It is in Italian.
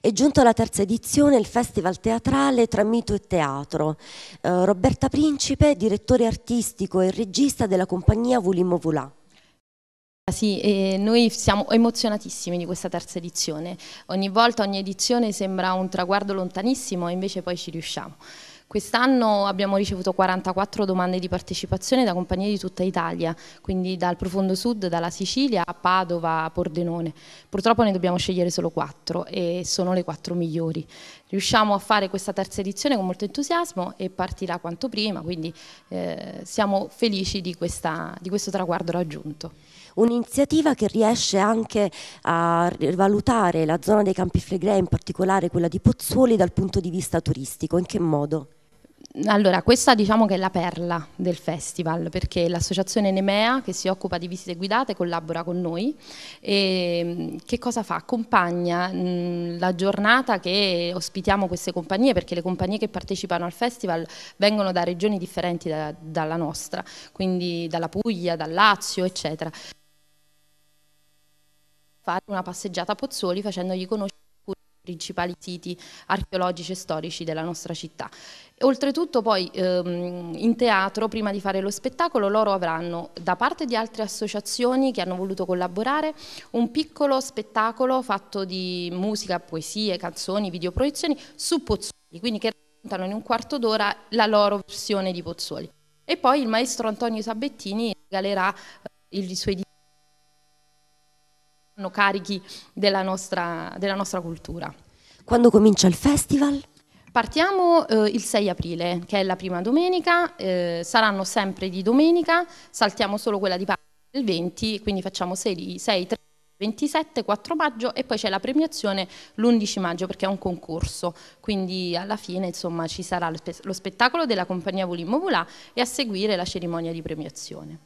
È giunto alla terza edizione il Festival Teatrale tra Mito e Teatro. Eh, Roberta Principe, direttore artistico e regista della compagnia Vulimo Vulà. Ah, sì, noi siamo emozionatissimi di questa terza edizione. Ogni volta, ogni edizione sembra un traguardo lontanissimo e invece poi ci riusciamo. Quest'anno abbiamo ricevuto 44 domande di partecipazione da compagnie di tutta Italia, quindi dal profondo sud, dalla Sicilia a Padova, a Pordenone. Purtroppo ne dobbiamo scegliere solo quattro e sono le quattro migliori. Riusciamo a fare questa terza edizione con molto entusiasmo e partirà quanto prima, quindi eh, siamo felici di, questa, di questo traguardo raggiunto un'iniziativa che riesce anche a valutare la zona dei Campi Flegrei, in particolare quella di Pozzuoli, dal punto di vista turistico. In che modo? Allora, questa diciamo che è la perla del festival, perché l'associazione Nemea, che si occupa di visite guidate, collabora con noi. E ehm, che cosa fa? Accompagna la giornata che ospitiamo queste compagnie, perché le compagnie che partecipano al festival vengono da regioni differenti da, dalla nostra, quindi dalla Puglia, dal Lazio, eccetera. Fare una passeggiata a Pozzoli facendogli conoscere principali siti archeologici e storici della nostra città. Oltretutto poi ehm, in teatro, prima di fare lo spettacolo, loro avranno da parte di altre associazioni che hanno voluto collaborare un piccolo spettacolo fatto di musica, poesie, canzoni, videoproiezioni su Pozzuoli, quindi che raccontano in un quarto d'ora la loro versione di Pozzuoli. E poi il maestro Antonio Sabettini regalerà eh, i suoi disegni sono carichi della nostra, della nostra cultura. Quando comincia il festival? Partiamo eh, il 6 aprile, che è la prima domenica, eh, saranno sempre di domenica, saltiamo solo quella di Pasqua del 20, quindi facciamo 6, 6 3, 27, 4 maggio e poi c'è la premiazione l'11 maggio perché è un concorso, quindi alla fine insomma, ci sarà lo, lo spettacolo della compagnia Volimmo Volà e a seguire la cerimonia di premiazione.